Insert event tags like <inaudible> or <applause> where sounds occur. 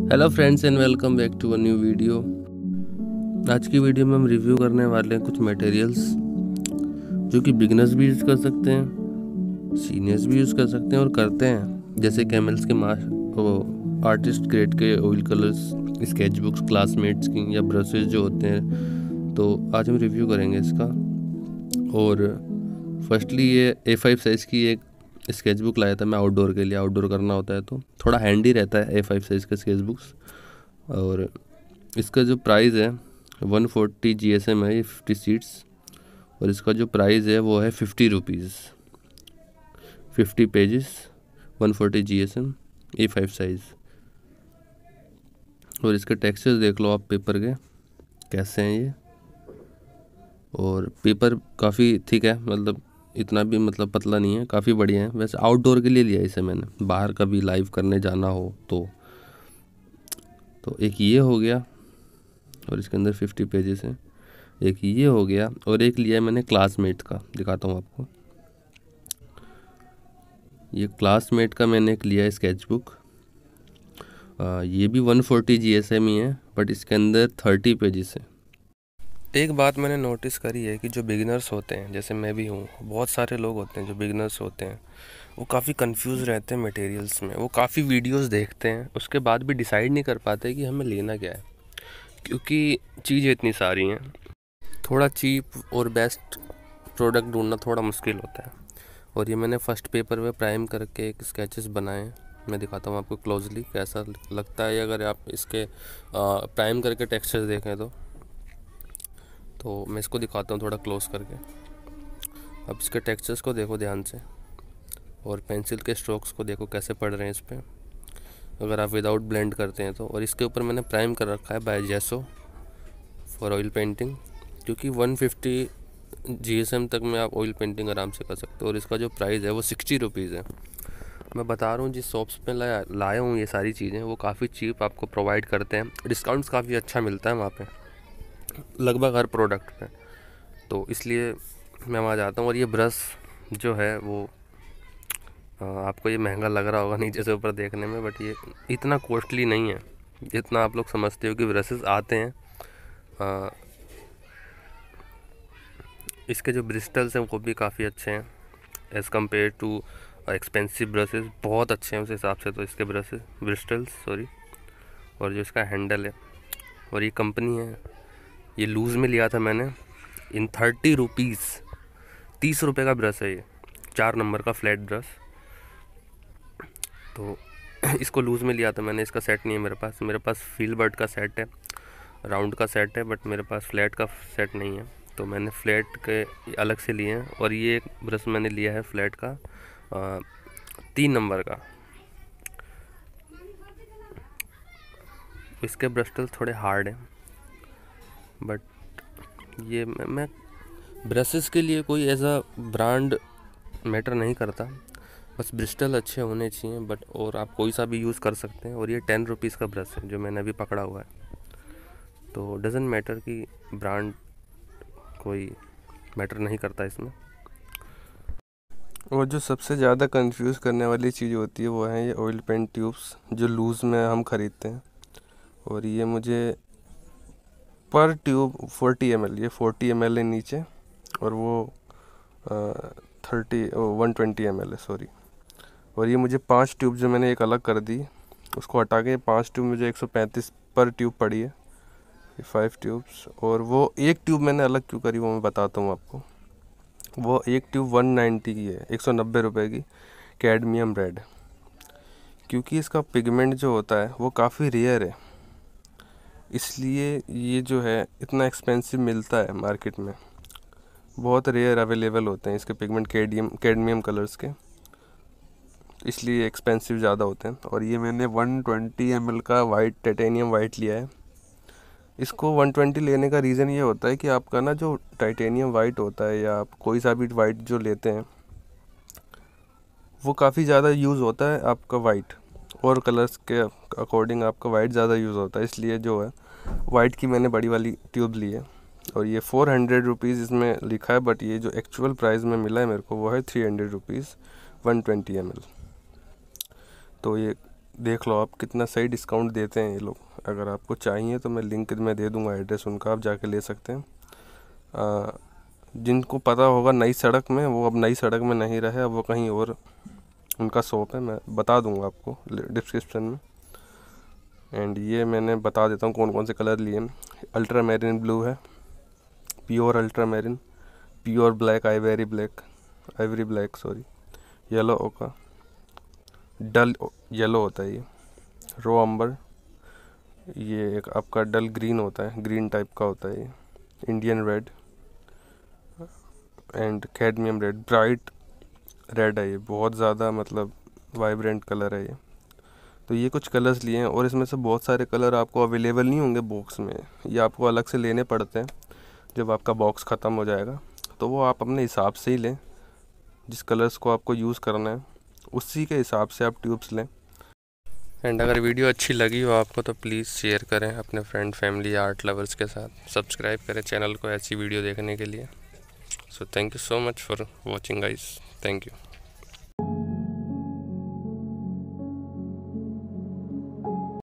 hello friends and welcome back to a new video आज की video में हम रिव्यू करने वाले हैं कुछ मटेरियल्स जो कि बिगनर्स भी यूज़ कर सकते हैं सीनियर्स भी यूज़ कर सकते हैं और करते हैं जैसे कैमल्स के मास आर्टिस्ट ग्रेड के oil colours sketch books classmates की या ब्रशेज जो होते हैं तो आज हम रिव्यू करेंगे इसका और फर्स्टली ये ए फाइव साइज़ की एक स्केच बुक लाया था मैं आउटडोर के लिए आउटडोर करना होता है तो थोड़ा हैंडी रहता है ए फाइव साइज़ का स्केच बुक्स और इसका जो प्राइज़ है one forty G S M है ये फिफ्टी सीट्स और इसका जो प्राइज़ है वो है fifty rupees fifty pages one forty G S M A five size और इसके टेक्सचर्स देख लो आप पेपर के कैसे हैं ये और पेपर काफ़ी थिक है मतलब इतना भी मतलब पतला नहीं है काफ़ी बढ़िया है वैसे आउटडोर के लिए लिया इसे मैंने बाहर कभी लाइव करने जाना हो तो तो एक ये हो गया और इसके अंदर फिफ्टी पेजेस हैं एक ये हो गया और एक लिया मैंने क्लासमेट का दिखाता हूँ आपको ये क्लासमेट का मैंने एक लिया है बुक ये भी one forty G S M ही है बट इसके अंदर थर्टी पेजेस हैं एक बात मैंने नोटिस करी है कि जो बिगिनर्स होते हैं जैसे मैं भी हूँ बहुत सारे लोग होते हैं जो बिगिनर्स होते हैं वो काफ़ी कंफ्यूज रहते हैं मटेरियल्स में वो काफ़ी वीडियोस देखते हैं उसके बाद भी डिसाइड नहीं कर पाते कि हमें लेना क्या है क्योंकि चीज़ें इतनी सारी हैं थोड़ा चीप और बेस्ट प्रोडक्ट ढूंढना थोड़ा मुश्किल होता है और ये मैंने फ़र्स्ट पेपर में प्राइम करके एक स्केचेस बनाए मैं दिखाता हूँ आपको क्लोजली कैसा लगता है अगर आप इसके प्राइम करके टेक्सचर देखें तो तो मैं इसको दिखाता हूँ थोड़ा क्लोज करके अब इसके टेक्सचर्स को देखो ध्यान से और पेंसिल के स्ट्रोक्स को देखो कैसे पड़ रहे हैं इस पर अगर आप विदाउट ब्लेंड करते हैं तो और इसके ऊपर मैंने प्राइम कर रखा है बाय जैसो फॉर ऑयल पेंटिंग क्योंकि 150 फिफ्टी तक में आप ऑयल पेंटिंग आराम से कर सकते हो और इसका जो प्राइस है वो सिक्सटी रुपीज़ है मैं बता रहा हूँ जिस शॉप्स में लाया लाया हूँ ये सारी चीज़ें वो काफ़ी चीप आपको प्रोवाइड करते हैं डिस्काउंट्स काफ़ी अच्छा मिलता है वहाँ पर लगभग हर प्रोडक्ट में तो इसलिए मैं वहाँ जाता हूँ और ये ब्रश जो है वो आपको ये महंगा लग रहा होगा <laughs> नीचे से ऊपर देखने में बट ये इतना कॉस्टली नहीं है जितना आप लोग समझते हो कि ब्रशेस आते हैं आ, इसके जो ब्रिस्टल्स हैं वो भी काफ़ी अच्छे हैं as compare to expensive brushes बहुत अच्छे हैं उस हिसाब से तो इसके ब्रशेस ब्रिस्टल्स सॉरी और जो इसका हैंडल है और ये कंपनी है ये लूज़ में लिया था मैंने इन थर्टी रुपीज़ तीस रुपये का ब्रश है ये चार नंबर का फ्लैट ब्रश तो <clears throat> इसको लूज़ में लिया था मैंने इसका सेट नहीं है मेरे पास मेरे पास फील बर्ड का सेट है राउंड का सेट है बट मेरे पास फ्लैट का सेट नहीं है तो मैंने फ्लैट के अलग से लिए हैं और ये एक ब्रश मैंने लिया है फ्लैट का आ, तीन नंबर का इसके ब्रस्टल थोड़े हार्ड हैं बट ये मैं, मैं ब्रशेस के लिए कोई ऐसा ब्रांड मैटर नहीं करता बस ब्रिस्टल अच्छे होने चाहिए बट और आप कोई सा भी यूज़ कर सकते हैं और ये टेन रुपीज़ का ब्रश है जो मैंने अभी पकड़ा हुआ है तो डजेंट मैटर कि ब्रांड कोई मैटर नहीं करता इसमें और जो सबसे ज़्यादा कंफ्यूज करने वाली चीज़ होती है वो है ये ऑयल पेंट ट्यूब्स जो लूज़ में हम ख़रीदते हैं और ये मुझे पर ट्यूब 40 एम ये 40 एम है नीचे और वो थर्टी वन ट्वेंटी एम है सॉरी और ये मुझे पांच ट्यूब जो मैंने एक अलग कर दी उसको हटा के पांच ट्यूब मुझे 135 पर ट्यूब पड़ी है फाइव ट्यूब्स और वो एक ट्यूब मैंने अलग क्यों करी वो मैं बताता हूँ आपको वो एक ट्यूब 190 की है एक सौ नब्बे रुपये की कैडमियम रेड क्योंकि इसका पिगमेंट जो होता है वो काफ़ी रेयर है इसलिए ये जो है इतना एक्सपेंसिव मिलता है मार्केट में बहुत रेयर अवेलेबल होते हैं इसके पिगमेंट कैडियम कैडमियम कलर्स के इसलिए एक्सपेंसिव ज़्यादा होते हैं और ये मैंने 120 ट्वेंटी का वाइट टाइटेनियम वाइट लिया है इसको 120 लेने का रीज़न ये होता है कि आपका ना जो टाइटेनियम वाइट होता है या आप कोई सा भी वाइट जो लेते हैं वो काफ़ी ज़्यादा यूज़ होता है आपका वाइट और कलर्स के अकॉर्डिंग आपका वाइट ज़्यादा यूज़ होता है इसलिए जो है वाइट की मैंने बड़ी वाली ट्यूब ली है और ये फ़ोर हंड्रेड रुपीज़ इसमें लिखा है बट ये जो एक्चुअल प्राइस में मिला है मेरे को वो है three hundred rupees one twenty M L तो ये देख लो आप कितना सही डिस्काउंट देते हैं ये लोग अगर आपको चाहिए तो मैं लिंक में दे दूँगा एड्रेस उनका आप जाके ले सकते हैं आ, जिनको पता होगा नई सड़क में वो अब नई सड़क में नहीं रहे अब वो कहीं और उनका शॉप है मैं बता दूंगा आपको डिस्क्रिप्शन में एंड ये मैंने बता देता हूँ कौन कौन से कलर लिए हैं अल्ट्रा मेरिन ब्लू है pure ultramarine pure black ivory black ivory black sorry yellow ओका डल येलो होता है ये रो अम्बर ये एक आपका डल ग्रीन होता है ग्रीन टाइप का होता है ये Indian red and cadmium red bright red है ये बहुत ज़्यादा मतलब वाइब्रेंट कलर है ये तो ये कुछ कलर्स लिए हैं और इसमें से बहुत सारे कलर आपको अवेलेबल नहीं होंगे बॉक्स में ये आपको अलग से लेने पड़ते हैं जब आपका बॉक्स ख़त्म हो जाएगा तो वो आप अपने हिसाब से ही लें जिस कलर्स को आपको यूज़ करना है उसी के हिसाब से आप ट्यूब्स लें एंड अगर वीडियो अच्छी लगी हो आपको तो प्लीज़ शेयर करें अपने फ्रेंड फैमिली आर्ट लवर्स के साथ सब्सक्राइब करें चैनल को ऐसी वीडियो देखने के लिए so thank you so much for watching guys thank you